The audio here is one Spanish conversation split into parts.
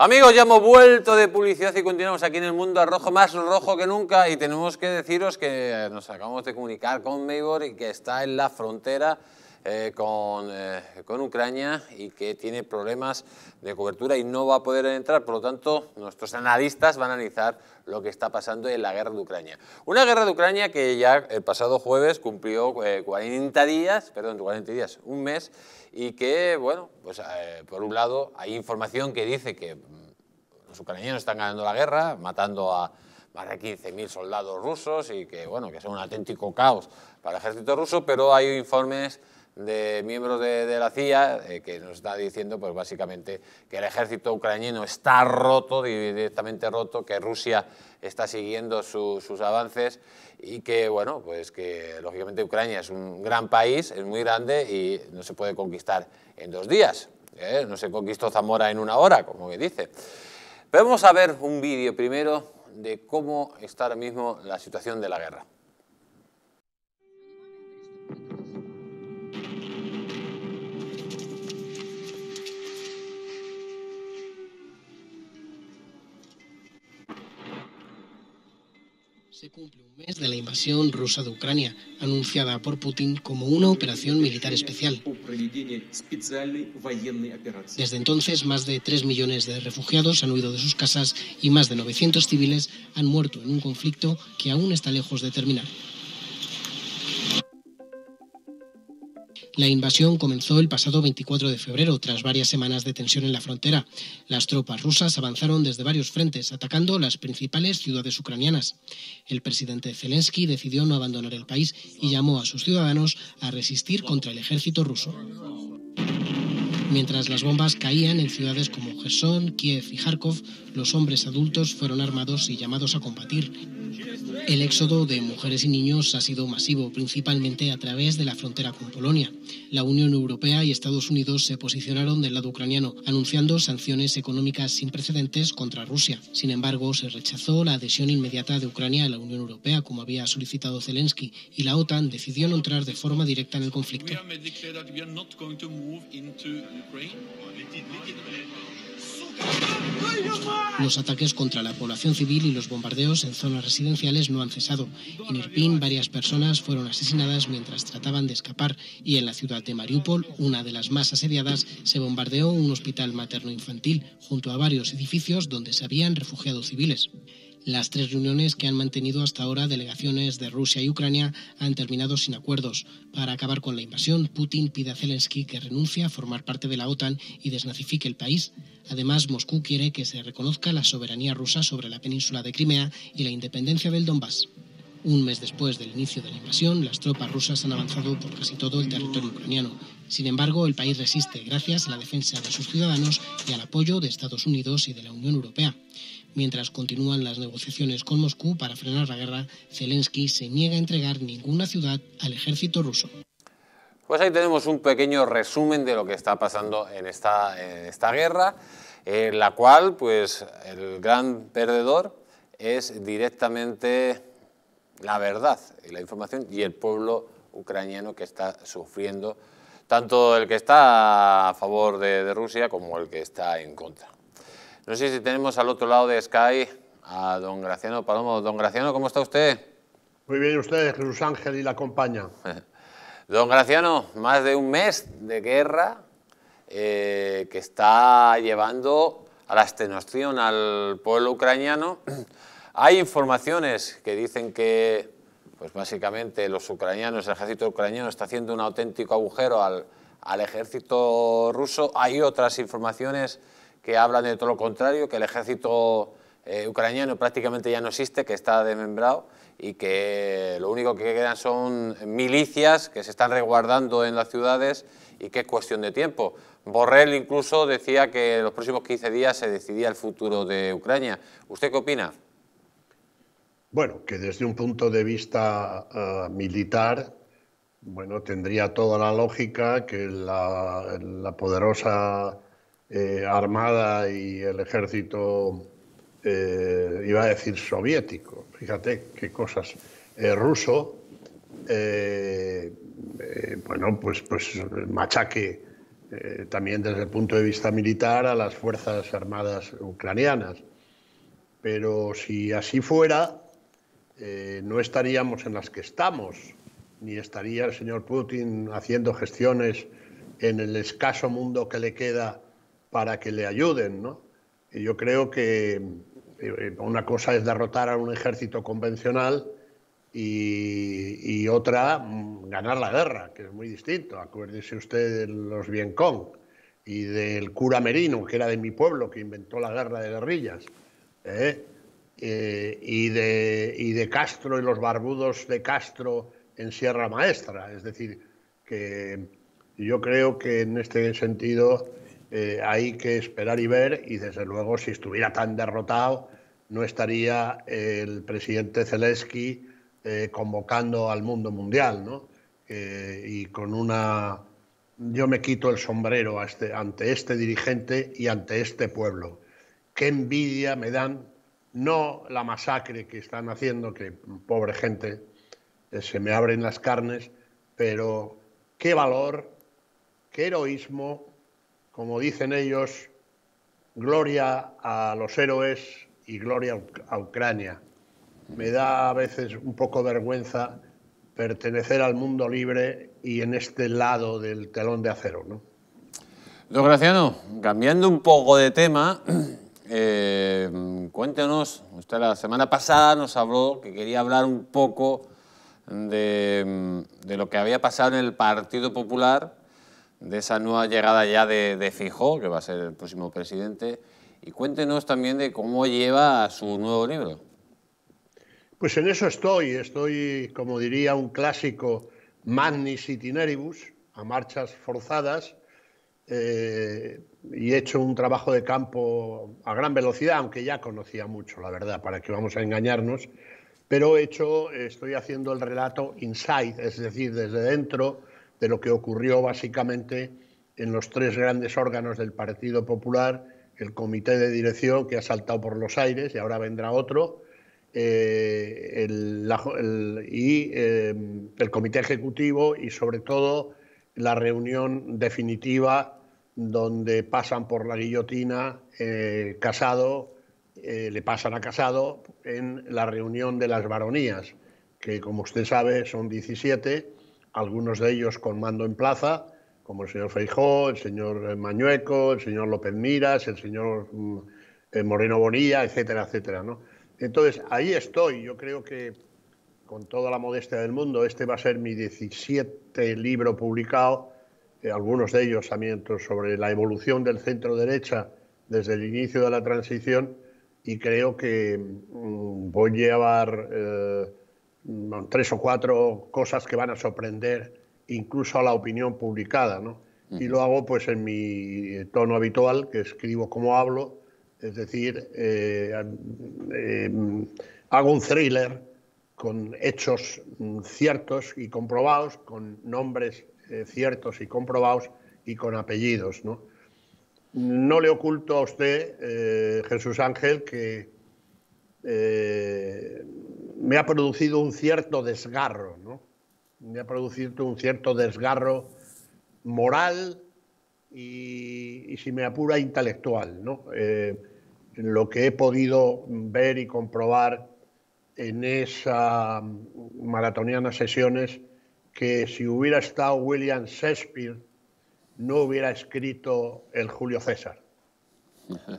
Amigos, ya hemos vuelto de publicidad y continuamos aquí en el mundo rojo, más rojo que nunca. Y tenemos que deciros que nos acabamos de comunicar con Maybor y que está en la frontera eh, eh, con, Ucrania y que tiene problemas de cobertura y no va a poder entrar. Por lo tanto, nuestros analistas van a analizar lo que está pasando en la guerra de Ucrania. Una guerra de Ucrania que ya el pasado jueves cumplió 40 eh, días, perdón, 40 días, un mes, y que, bueno, pues por un lado hay información que dice que los ucranianos están ganando la guerra, matando a más de 15.000 soldados rusos y que, bueno, que es un auténtico caos para el ejército ruso, pero hay informes de miembros de, la CIA eh, que nos está diciendo pues básicamente que el ejército ucraniano está roto, directamente roto, que Rusia está siguiendo sus avances y que bueno, pues que lógicamente Ucrania es un gran país, es muy grande y no se puede conquistar en dos días, ¿eh? no se conquistó Zamora en una hora, como que dice vamos a ver un vídeo primero de cómo está ahora mismo la situación de la guerra. cumple un mes de la invasión rusa de Ucrania, anunciada por Putin como una operación militar especial. Desde entonces, más de 3 millones de refugiados han huido de sus casas y más de 900 civiles han muerto en un conflicto que aún está lejos de terminar. La invasión comenzó el pasado 24 de febrero, tras varias semanas de tensión en la frontera. Las tropas rusas avanzaron desde varios frentes, atacando las principales ciudades ucranianas. El presidente Zelensky decidió no abandonar el país y llamó a sus ciudadanos a resistir contra el ejército ruso. Mientras las bombas caían en ciudades como Gerson, Kiev y Kharkov, los hombres adultos fueron armados y llamados a combatir. El éxodo de mujeres y niños ha sido masivo, principalmente a través de la frontera con Polonia. La Unión Europea y Estados Unidos se posicionaron del lado ucraniano, anunciando sanciones económicas sin precedentes contra Rusia. Sin embargo, se rechazó la adhesión inmediata de Ucrania a la Unión Europea, como había solicitado Zelensky, y la OTAN decidió no entrar de forma directa en el conflicto. Los ataques contra la población civil y los bombardeos en zonas residenciales no han cesado. En Irpin varias personas fueron asesinadas mientras trataban de escapar y en la ciudad de Mariupol, una de las más asediadas, se bombardeó un hospital materno infantil junto a varios edificios donde se habían refugiado civiles. Las tres reuniones que han mantenido hasta ahora delegaciones de Rusia y Ucrania han terminado sin acuerdos. Para acabar con la invasión, Putin pide a Zelensky que renuncie a formar parte de la OTAN y desnazifique el país. Además, Moscú quiere que se reconozca la soberanía rusa sobre la península de Crimea y la independencia del Donbass. Un mes después del inicio de la invasión, las tropas rusas han avanzado por casi todo el territorio ucraniano. Sin embargo, el país resiste gracias a la defensa de sus ciudadanos y al apoyo de Estados Unidos y de la Unión Europea. Mientras continúan las negociaciones con Moscú para frenar la guerra, Zelensky se niega a entregar ninguna ciudad al ejército ruso. Pues ahí tenemos un pequeño resumen de lo que está pasando en esta, guerra, en la cual pues, el gran perdedor es directamente la verdad y la información y el pueblo ucraniano que está sufriendo, tanto el que está a favor de Rusia como el que está en contra. No sé si tenemos al otro lado de Sky a don Graciano Palomo. Don Graciano, ¿cómo está usted? Muy bien, usted, Jesús Ángel y la compañía. don Graciano, más de un mes de guerra eh, que está llevando a la extenuación al pueblo ucraniano. Hay informaciones que dicen que, pues básicamente, los ucranianos, el ejército ucraniano está haciendo un auténtico agujero al, al ejército ruso. Hay otras informaciones que hablan de todo lo contrario, que el ejército eh, ucraniano prácticamente ya no existe, que está desmembrado y que lo único que quedan son milicias que se están resguardando en las ciudades y que es cuestión de tiempo. Borrell incluso decía que en los próximos 15 días se decidía el futuro de Ucrania. ¿Usted qué opina? Bueno, que desde un punto de vista eh, militar, bueno, tendría toda la lógica que la poderosa eh, armada y el ejército, eh, iba a decir soviético, fíjate qué cosas, eh, ruso, bueno, pues, pues machaque también desde el punto de vista militar a las Fuerzas Armadas ucranianas. Pero si así fuera, no estaríamos en las que estamos, ni estaría el señor Putin haciendo gestiones en el escaso mundo que le queda para que le ayuden, ¿no? Y yo creo que eh, una cosa es derrotar a un ejército convencional y, otra mm, ganar la guerra, que es muy distinto. Acuérdese usted de los Biencón y del cura Merino, que era de mi pueblo, que inventó la guerra de guerrillas, ¿eh? eh y de Castro y los barbudos de Castro en Sierra Maestra. Es decir, que yo creo que en este sentido eh, hay que esperar y ver y desde luego si estuviera tan derrotado no estaría el presidente Zelensky eh, convocando al mundo mundial, ¿no? y con una yo me quito el sombrero este, ante este dirigente y ante este pueblo. Qué envidia me dan, no la masacre que están haciendo, que pobre gente, eh, se me abren las carnes, pero qué valor, qué heroísmo como dicen ellos, gloria a los héroes y gloria a Ucrania. Me da a veces un poco vergüenza pertenecer al mundo libre y en este lado del telón de acero. ¿no? Don Graciano, cambiando un poco de tema, eh, cuéntenos, usted la semana pasada nos habló que quería hablar un poco de lo que había pasado en el Partido Popular de esa nueva llegada ya de, de Fijó, que va a ser el próximo presidente, y cuéntenos también de cómo lleva su nuevo libro. Pues en eso estoy, estoy, como diría un clásico, magnis itineribus, a marchas forzadas, eh, y he hecho un trabajo de campo a gran velocidad, aunque ya conocía mucho, la verdad, para que vamos a engañarnos, pero he hecho, estoy haciendo el relato inside, es decir, desde dentro, de lo que ocurrió básicamente en los tres grandes órganos del Partido Popular, el comité de dirección que ha saltado por los aires y ahora vendrá otro, eh, el, y eh, el comité ejecutivo y sobre todo la reunión definitiva donde pasan por la guillotina eh, Casado, le pasan a Casado en la reunión de las varonías, que como usted sabe son 17 algunos de ellos con mando en plaza, como el señor Feijó, el señor eh, Mañueco, el señor López Miras, el señor mm, eh, Moreno Bonilla, etcétera, etcétera. ¿no? Entonces, ahí estoy. Yo creo que, con toda la modestia del mundo, este va a ser mi 17 libro publicado, eh, algunos de ellos también sobre la evolución del centro derecha desde el inicio de la transición, y creo que mm, voy a llevar Mm, tres o cuatro cosas que van a sorprender incluso a la opinión publicada, ¿no? Y lo hago pues en mi eh, tono habitual, que escribo como hablo, es decir, eh, em, hago un thriller con hechos mm, ciertos y comprobados, con nombres eh, ciertos y comprobados y con apellidos, ¿no? No le oculto a usted, Jesús Ángel, que me ha producido un cierto desgarro, ¿no? Me ha producido un cierto desgarro moral y, si me apura, intelectual, ¿no? Eh, lo que he podido ver y comprobar en esas maratonianas sesiones que si hubiera estado William Shakespeare no hubiera escrito el Julio César.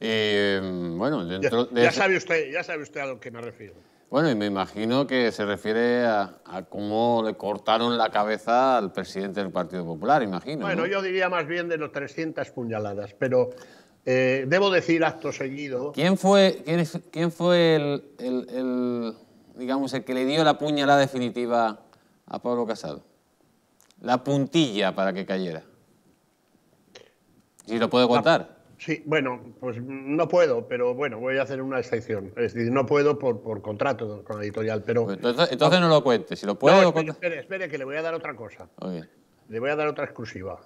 Y eh, bueno, dentro ya, de ya sabe usted, ya sabe usted a lo que me refiero. Bueno, y me imagino que se refiere a, cómo le cortaron la cabeza al presidente del Partido Popular, imagino. Bueno, yo diría más bien de los 300 puñaladas, pero eh, debo decir acto seguido. ¿Quién fue, quién, quién fue el, digamos, el que le dio la puñalada definitiva a Pablo Casado? La puntilla para que cayera. Si lo puede contar. Sí, bueno, pues no puedo, pero bueno, voy a hacer una excepción. Es decir, no puedo por, por contrato con la editorial, pero... Pues entonces, no lo cuente, si lo puedo... No, espere, espere, que le voy a dar otra cosa. Le voy a dar otra exclusiva.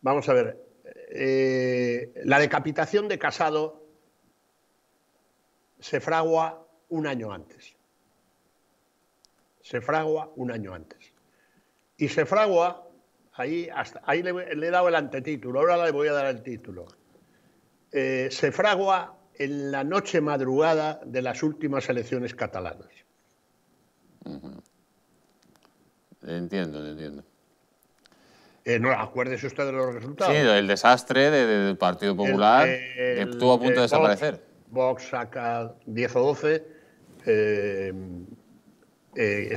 Vamos a ver, eh, la decapitación de Casado se fragua un año antes. Se fragua un año antes. Y se fragua, ahí, hasta, ahí le, le he dado el antetítulo, ahora le voy a dar el título eh, se fragua en la noche madrugada de las últimas elecciones catalanas. Entiendo, entiendo. Eh, no, acuérdese usted de los resultados. Sí, el desastre del Partido Popular que eh, estuvo a punto de desaparecer. Vox, saca 10 o 12,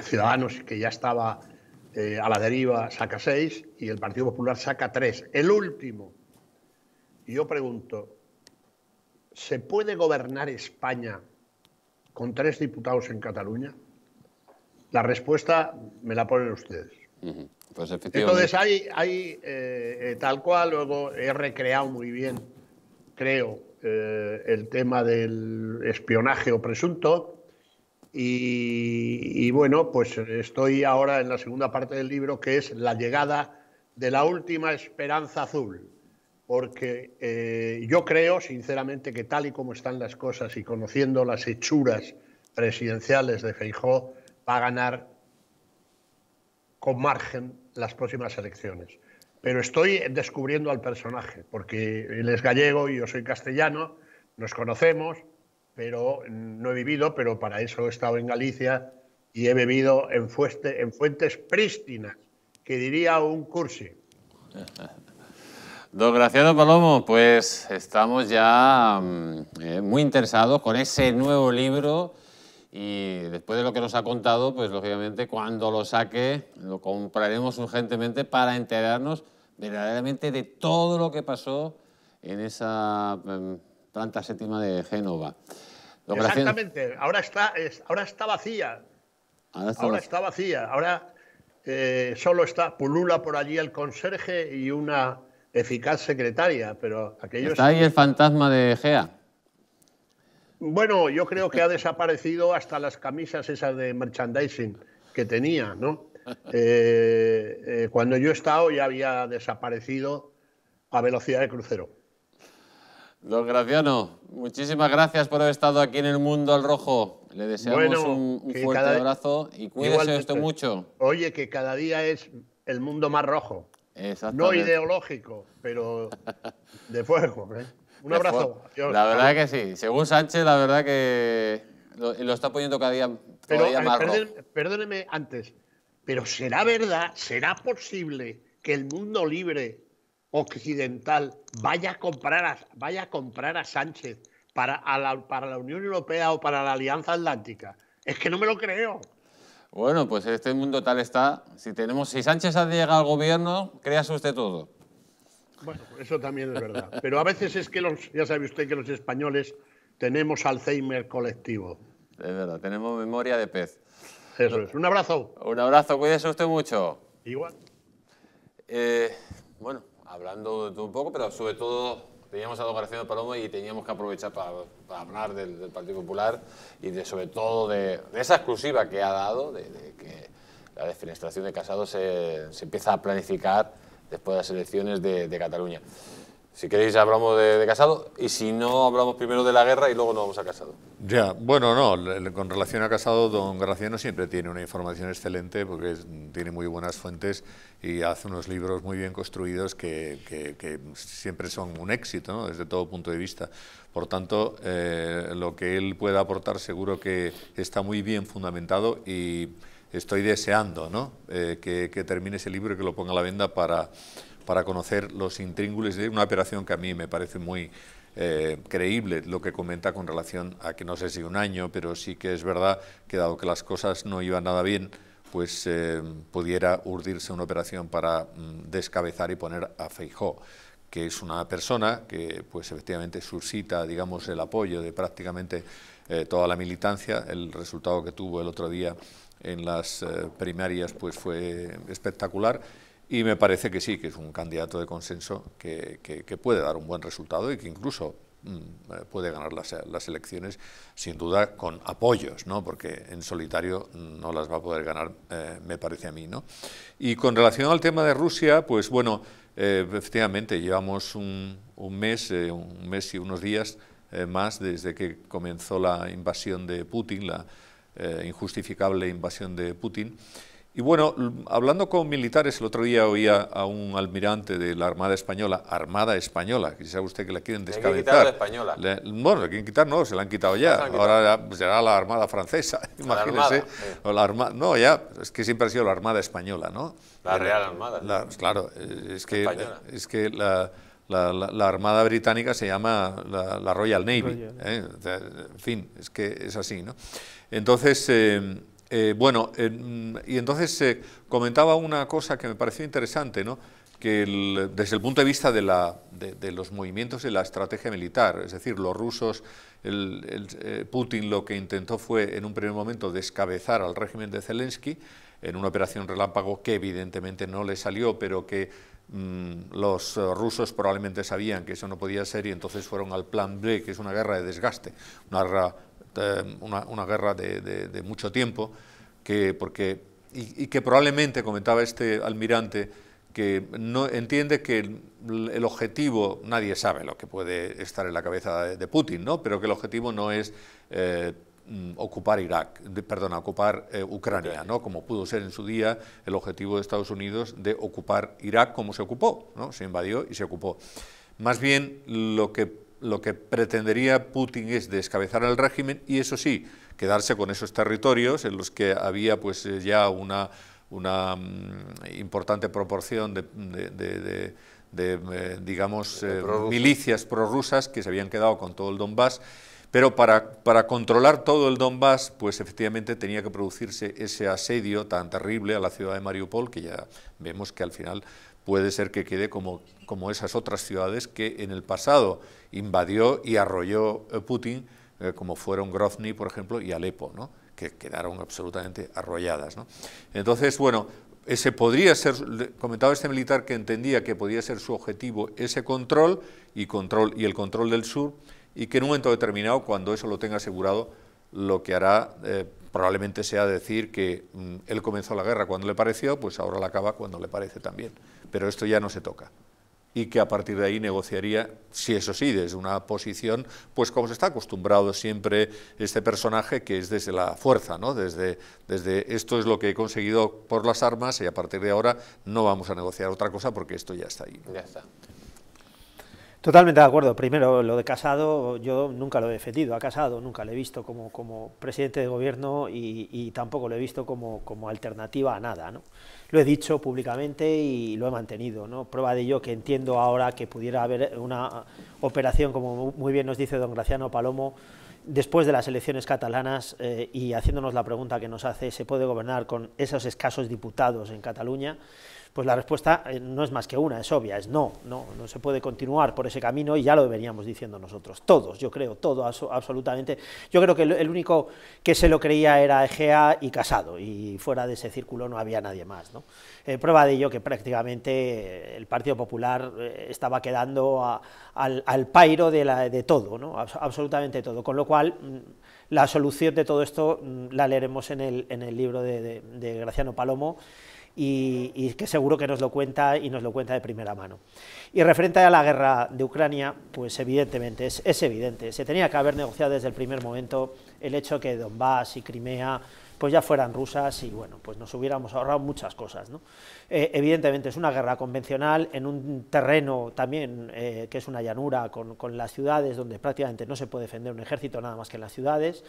Ciudadanos, que ya estaba a la deriva, saca 6 y el Partido Popular saca 3, el último. Y yo pregunto, ¿se puede gobernar España con tres diputados en Cataluña? La respuesta me la ponen ustedes. Pues Entonces hay, hay eh, eh, tal cual, luego he recreado muy bien, creo, eh, el tema del espionaje o presunto. y bueno, pues estoy ahora en la segunda parte del libro que es la llegada de la última esperanza azul porque eh, yo creo, sinceramente, que tal y como están las cosas y conociendo las hechuras presidenciales de Feijó, va a ganar con margen las próximas elecciones. Pero estoy descubriendo al personaje, porque él es gallego y yo soy castellano, nos conocemos, pero no he vivido, pero para eso he estado en Galicia y he bebido en, en fuentes prístinas, que diría un cursi. Graciano Palomo, pues estamos ya mm, eh, muy interesados con ese nuevo libro y después de lo que nos ha contado, pues lógicamente cuando lo saque lo compraremos urgentemente para enterarnos verdaderamente de todo lo que pasó en esa mm, planta séptima de Génova. Exactamente, ahora está, ahora está vacía. Ahora está, vacía. está vacía, ahora eh, solo está, pulula por allí el conserje y una eficaz secretaria, pero aquello... Está ahí el fantasma de Gea. Bueno, yo creo que ha desaparecido hasta las camisas esas de merchandising que tenía, ¿no? Eh, eh, cuando yo he estado ya había desaparecido a velocidad de crucero. Don Graciano, muchísimas gracias por haber estado aquí en el Mundo al Rojo. Le deseamos un, fuerte abrazo y cuídese esto mucho. Oye, que cada día es el mundo más rojo. No ideológico, pero de fuego. ¿eh? Un abrazo. La verdad que sí. Según Sánchez, la verdad que lo, está poniendo cada día, eh, más Pero Perdóneme antes, pero ¿será verdad, será posible que el mundo libre occidental vaya a comprar a, Sánchez para, para la Unión Europea o para la Alianza Atlántica? Es que no me lo creo. Bueno, pues este mundo tal está. Si tenemos, Sánchez ha llegado al gobierno, créase usted todo. Bueno, eso también es verdad. Pero a veces es que los, ya sabe usted que los españoles tenemos Alzheimer colectivo. Es verdad, tenemos memoria de pez. Eso es. Un abrazo. Un abrazo, cuídese usted mucho. Igual. Eh, bueno, hablando de un poco, pero sobre todo Teníamos a don García de Palomo y teníamos que aprovechar para, hablar del, Partido Popular y de, sobre todo de, esa exclusiva que ha dado, de, que la defenestración de Casado se, empieza a planificar después de las elecciones de Cataluña. Si queréis hablamos de, Casado y si no hablamos primero de la guerra y luego no vamos a Casado. Ya, bueno, no, con relación a Casado, don Graciano siempre tiene una información excelente porque tiene muy buenas fuentes y hace unos libros muy bien construidos que, siempre son un éxito ¿no? desde todo punto de vista. Por tanto, eh, lo que él pueda aportar seguro que está muy bien fundamentado y estoy deseando ¿no? Eh, que, que termine ese libro y que lo ponga a la venda para para conocer los intríngules de una operación que a mí me parece muy eh, creíble lo que comenta con relación a que no sé si un año, pero sí que es verdad que dado que las cosas no iban nada bien, pues eh, pudiera urdirse una operación para mm, descabezar y poner a Feijó que es una persona que pues efectivamente suscita digamos el apoyo de prácticamente eh, toda la militancia el resultado que tuvo el otro día en las primarias pues fue espectacular y me parece que sí, que es un candidato de consenso que, que, puede dar un buen resultado y que incluso mm, eh, puede ganar las, las, elecciones sin duda con apoyos, ¿no? porque en solitario no las va a poder ganar, eh, me parece a mí. ¿no? Y con relación al tema de Rusia, pues bueno, eh, efectivamente llevamos un, un mes, un mes y unos días más desde que comenzó la invasión de Putin, la injustificable invasión de Putin. Y bueno, hablando con militares, el otro día oía a un almirante de la Armada Española, Armada Española, que sabe usted que la quieren descabezar. La española. bueno, la quieren quitar, no, se la han quitado ya. Ahora pues, será la Armada Francesa, imagínese. La armada, no, ya, es que siempre ha sido la Armada Española, ¿no? La Real Armada. claro, es que, es que la... Armada Británica se llama la, Royal Navy. ¿eh? En fin, es que es así, ¿no? Entonces, eh, eh, bueno, eh, y entonces eh, comentaba una cosa que me pareció interesante, ¿no? que desde el punto de vista de, la, de, los movimientos y la estrategia militar, es decir, los rusos, Putin lo que intentó fue en un primer momento descabezar al régimen de Zelensky en una operación relámpago que evidentemente no le salió, pero que Mm, los eh, rusos probablemente sabían que eso no podía ser y entonces fueron al plan B, que es una guerra de desgaste, una guerra, eh, una, guerra de, mucho tiempo, que, porque, y, que probablemente, comentaba este almirante, que no entiende que el, objetivo, nadie sabe lo que puede estar en la cabeza de, Putin, ¿no? pero que el objetivo no es eh, Mm, ocupar Irak, perdón, ocupar eh, Ucrania, ¿no? Como pudo ser en su día el objetivo de Estados Unidos de ocupar Irak como se ocupó, ¿no? Se invadió y se ocupó. Más bien lo que, lo que pretendería Putin es descabezar al régimen y eso sí, quedarse con esos territorios en los que había pues eh, ya una, una mm, importante proporción de, eh, digamos, milicias prorrusas que se habían quedado con todo el Donbass pero para, controlar todo el Donbass, pues efectivamente tenía que producirse ese asedio tan terrible a la ciudad de Mariupol, que ya vemos que al final puede ser que quede como, esas otras ciudades que en el pasado invadió y arrolló eh, Putin, eh, como fueron Grozny, por ejemplo, y Alepo, ¿no? que quedaron absolutamente arrolladas. Entonces, bueno, ese podría ser, comentaba este militar que entendía que podía ser su objetivo ese control y, control, y el control del sur, y que en un momento determinado, cuando eso lo tenga asegurado, lo que hará eh, probablemente sea decir que mm, él comenzó la guerra cuando le pareció, pues ahora la acaba cuando le parece también. Pero esto ya no se toca. Y que a partir de ahí negociaría, si eso sí, desde una posición, pues como se está acostumbrado siempre este personaje, que es desde la fuerza, ¿no? Desde, desde esto es lo que he conseguido por las armas y a partir de ahora no vamos a negociar otra cosa porque esto ya está ahí. Ya está. Totalmente de acuerdo. Primero, lo de Casado, yo nunca lo he defendido a Casado, nunca lo he visto como, como presidente de gobierno y, tampoco lo he visto como, alternativa a nada. ¿no? Lo he dicho públicamente y lo he mantenido. ¿no? Prueba de ello que entiendo ahora que pudiera haber una operación, como muy bien nos dice don Graciano Palomo, después de las elecciones catalanas eh, y haciéndonos la pregunta que nos hace, ¿se puede gobernar con esos escasos diputados en Cataluña? Pues la respuesta eh, no es más que una, es obvia, es no, no, no se puede continuar por ese camino y ya lo veníamos diciendo nosotros, todos, yo creo, todo absolutamente. Yo creo que el único que se lo creía era Egea y Casado, y fuera de ese círculo no había nadie más. ¿no? Eh, prueba de ello que prácticamente eh, el Partido Popular estaba quedando al, pairo de, la, de todo, ¿no? absolutamente todo, con lo cual mm, la solución de todo esto mm, la leeremos en el, en el libro de Graciano Palomo, y, que seguro que nos lo cuenta y nos lo cuenta de primera mano. Y referente a la guerra de Ucrania, pues evidentemente, es, es evidente, se tenía que haber negociado desde el primer momento el hecho que Donbass y Crimea pues ya fueran rusas y bueno, pues nos hubiéramos ahorrado muchas cosas. Eh, evidentemente es una guerra convencional en un terreno también eh, que es una llanura con, las ciudades donde prácticamente no se puede defender un ejército nada más que en las ciudades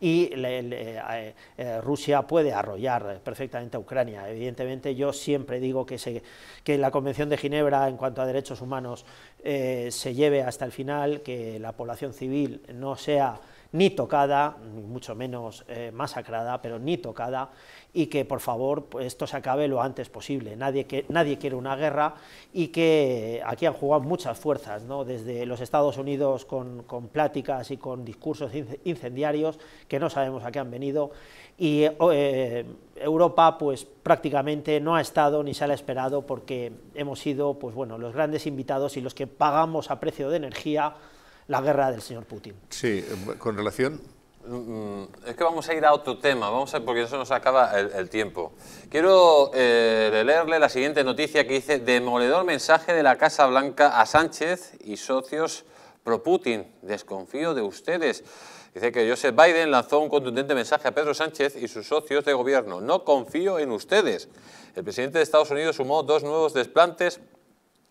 y eh, Rusia puede arrollar perfectamente a Ucrania. Evidentemente yo siempre digo que, se, que la Convención de Ginebra en cuanto a derechos humanos se lleve hasta el final, que la población civil no sea ni tocada, ni mucho menos eh, masacrada, pero ni tocada, y que por favor pues, esto se acabe lo antes posible. Nadie, que, nadie quiere una guerra y que aquí han jugado muchas fuerzas, ¿no? desde los Estados Unidos con, pláticas y con discursos incendiarios que no sabemos a qué han venido, y eh, Europa pues prácticamente no ha estado ni se ha esperado porque hemos sido pues, bueno, los grandes invitados y los que pagamos a precio de energía la guerra del señor Putin. Sí, con relación... Mm, es que vamos a ir a otro tema, vamos a, porque eso nos acaba el, tiempo. Quiero eh, leerle la siguiente noticia que dice, demoledor mensaje de la Casa Blanca a Sánchez y socios pro-Putin, desconfío de ustedes. Dice que Joseph Biden lanzó un contundente mensaje a Pedro Sánchez y sus socios de gobierno. No confío en ustedes. El presidente de Estados Unidos sumó dos nuevos desplantes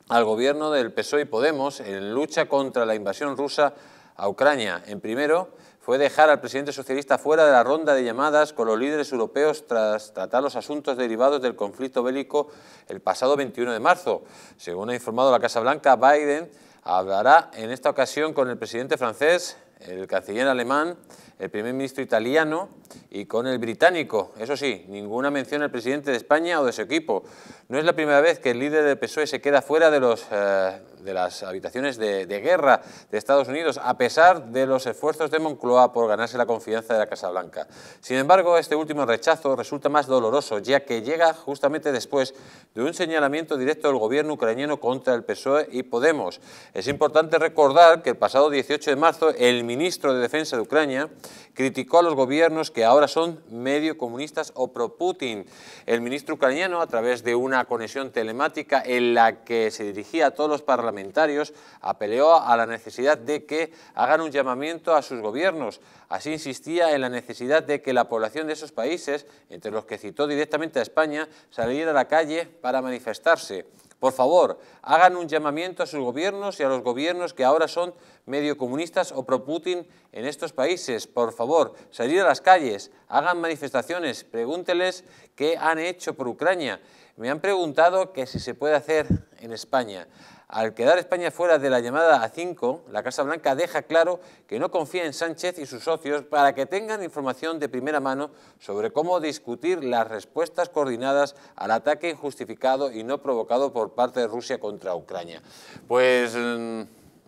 al gobierno del PSOE y Podemos en lucha contra la invasión rusa a Ucrania. En primero, fue dejar al presidente socialista fuera de la ronda de llamadas con los líderes europeos tras tratar los asuntos derivados del conflicto bélico el pasado 21 de marzo. Según ha informado la Casa Blanca, Biden hablará en esta ocasión con el presidente francés, el canciller alemán, el primer ministro italiano y con el británico. Eso sí, ninguna mención al presidente de España o de su equipo. No es la primera vez que el líder del PSOE se queda fuera de, los, eh, de las habitaciones de, guerra de Estados Unidos, a pesar de los esfuerzos de Moncloa por ganarse la confianza de la Casa Blanca. Sin embargo, este último rechazo resulta más doloroso, ya que llega justamente después de un señalamiento directo del gobierno ucraniano contra el PSOE y Podemos. Es importante recordar que el pasado 18 de marzo el ministro de Defensa de Ucrania criticó a los gobiernos que ahora son medio comunistas o pro-Putin. El ministro ucraniano, a través de una conexión telemática en la que se dirigía a todos los parlamentarios, apeló a la necesidad de que hagan un llamamiento a sus gobiernos. Así insistía en la necesidad de que la población de esos países, entre los que citó directamente a España, saliera a la calle para manifestarse. Por favor, hagan un llamamiento a sus gobiernos y a los gobiernos que ahora son medio comunistas o pro-Putin en estos países. Por favor, salir a las calles, hagan manifestaciones, pregúnteles qué han hecho por Ucrania. Me han preguntado que si se puede hacer en España. Al quedar España fuera de la llamada A5, la Casa Blanca deja claro que no confía en Sánchez y sus socios para que tengan información de primera mano sobre cómo discutir las respuestas coordinadas al ataque injustificado y no provocado por parte de Rusia contra Ucrania. Pues mm,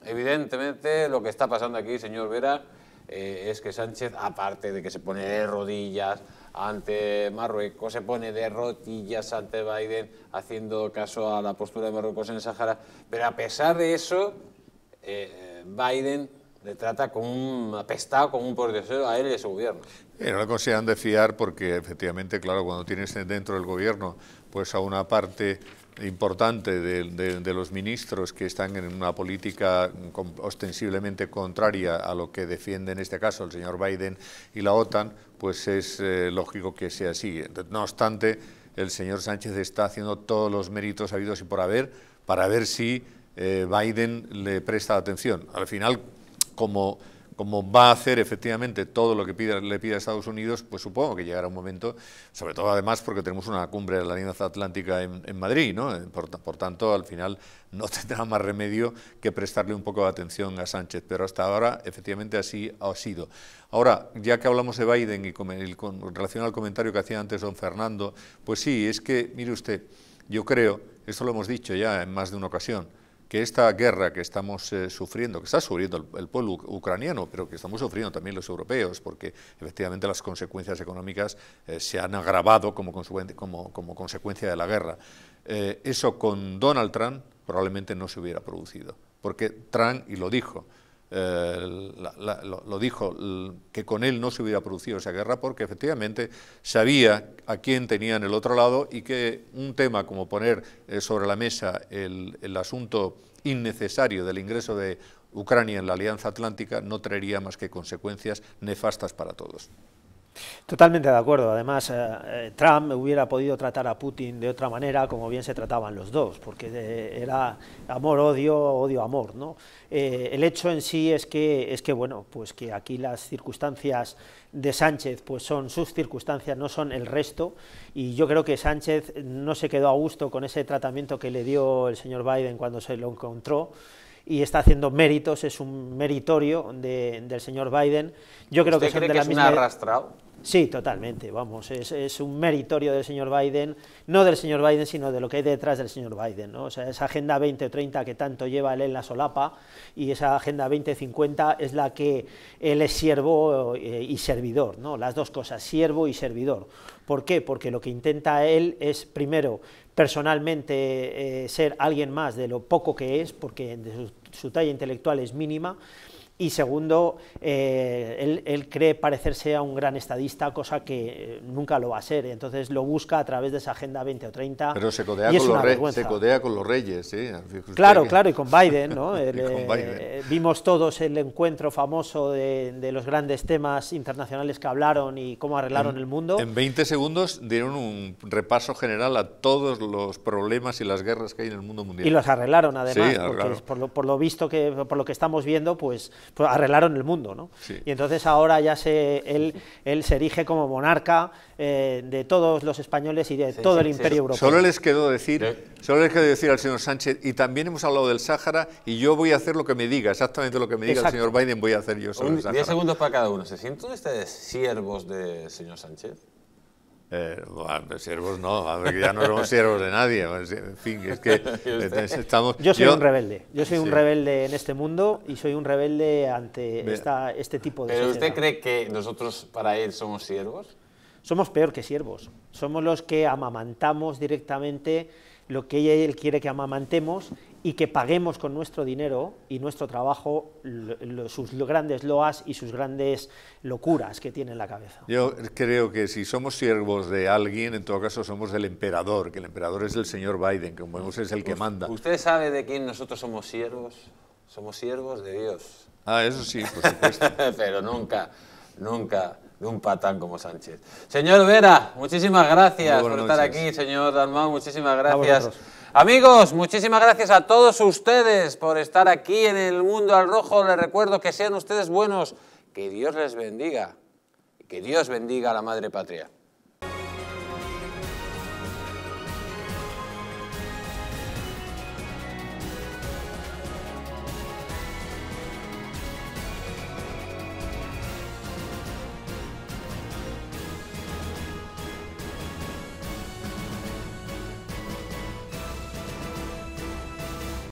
evidentemente lo que está pasando aquí, señor Vera, eh, es que Sánchez, aparte de que se pone de rodillas, ante Marruecos, se pone de rodillas ante Biden, haciendo caso a la postura de Marruecos en el Sahara. Pero a pesar de eso, eh, Biden le trata como un apestado, como un poderoso, a él y a su gobierno. no le consideran de fiar porque efectivamente, claro, cuando tienes dentro del gobierno pues a una parte importante de, de, los ministros que están en una política ostensiblemente contraria a lo que defiende en este caso el señor Biden y la OTAN, pues es eh, lógico que sea así. No obstante, el señor Sánchez está haciendo todos los méritos habidos y por haber para ver si eh, Biden le presta atención. Al final, como como va a hacer efectivamente todo lo que le pida a Estados Unidos, pues supongo que llegará un momento, sobre todo además porque tenemos una cumbre de la Alianza Atlántica en, Madrid, ¿no? Eh, por, tanto, al final no tendrá más remedio que prestarle un poco de atención a Sánchez, pero hasta ahora efectivamente así ha sido. Ahora, ya que hablamos de Biden y con, relación al comentario que hacía antes don Fernando, pues sí, es que, mire usted, yo creo, eso lo hemos dicho ya en más de una ocasión, que esta guerra que estamos eh, sufriendo, que está sufriendo el, pueblo ucraniano, pero que estamos sufriendo también los europeos, porque efectivamente las consecuencias económicas eh, se han agravado como, consecuencia de la guerra. Eh, eso con Donald Trump probablemente no se hubiera producido, porque Trump, y lo dijo, eh, lo dijo, que con él no se hubiera producido esa guerra porque efectivamente sabía a quién tenía en el otro lado y que un tema como poner eh, sobre la mesa el asunto innecesario del ingreso de Ucrania en la Alianza Atlántica no traería más que consecuencias nefastas para todos. Totalmente de acuerdo. Además, eh, eh, Trump hubiera podido tratar a Putin de otra manera, como bien se trataban los dos, porque eh, era amor-odio, odio-amor. ¿no? el hecho en sí es que, es que, bueno, pues que aquí las circunstancias de Sánchez pues son sus circunstancias, no son el resto, y yo creo que Sánchez no se quedó a gusto con ese tratamiento que le dio el señor Biden cuando se lo encontró, y está haciendo méritos, es un meritorio del señor Biden. Yo creo que son cree de es e- arrastrado? Sí, totalmente, vamos, es, un meritorio del señor Biden, no del señor Biden, sino de lo que hay detrás del señor Biden, O sea, esa Agenda 2030 que tanto lleva él en la solapa y esa Agenda 2050 es la que él es siervo eh, y servidor, ¿no? Las dos cosas, siervo y servidor. ¿Por qué? Porque lo que intenta él es, primero, personalmente eh, ser alguien más de lo poco que es, porque su talla intelectual es mínima, y segundo, eh, él, cree parecerse a un gran estadista, cosa que eh, nunca lo va a ser, entonces lo busca a través de esa Agenda 20 o se codea, con, los reyes, se codea con los reyes, Claro, claro, y con Biden, ¿no? Eh, vimos todos el encuentro famoso de, los grandes temas internacionales que hablaron y cómo arreglaron el mundo. En 20 segundos dieron un repaso general a todos los problemas y las guerras que hay en el mundo mundial. Y los arreglaron, además, porque por, lo, por lo visto, que, por lo que estamos viendo, pues pues arreglaron el mundo, ¿no? Y entonces ahora ya se, él, se erige como monarca eh, de todos los españoles y de todo el imperio europeo. Solo les quedó decir, solo les decir al señor Sánchez, y también hemos hablado del Sáhara, y yo voy a hacer lo que me diga, exactamente lo que me diga el señor Biden voy a hacer yo sobre Diez segundos para cada uno. ¿Se sienten ustedes siervos del señor Sánchez? Eh, bueno, siervos no, ya no somos siervos de nadie. En fin, es que estamos. Yo soy un rebelde. Yo soy un rebelde en este mundo y soy un rebelde ante este tipo de. ¿Pero usted cree que nosotros para él somos siervos? Somos peor que siervos. Somos los que amamantamos directamente lo que él quiere que amamantemos y que paguemos con nuestro dinero y nuestro trabajo sus grandes loas y sus grandes locuras que tiene en la cabeza. Yo creo que si somos siervos de alguien, en todo caso somos del emperador, que el emperador es el señor Biden, que como vemos es el que manda. ¿Usted sabe de quién nosotros somos siervos? Somos siervos de Dios. Ah, eso sí, por supuesto. Pero nunca, nunca de un patán como Sánchez. Señor Vera, muchísimas gracias por estar aquí. Señor Dalmau, muchísimas gracias. Amigos, muchísimas gracias a todos ustedes por estar aquí en el Mundo al Rojo. Les recuerdo que sean ustedes buenos, que Dios les bendiga, y que Dios bendiga a la Madre Patria.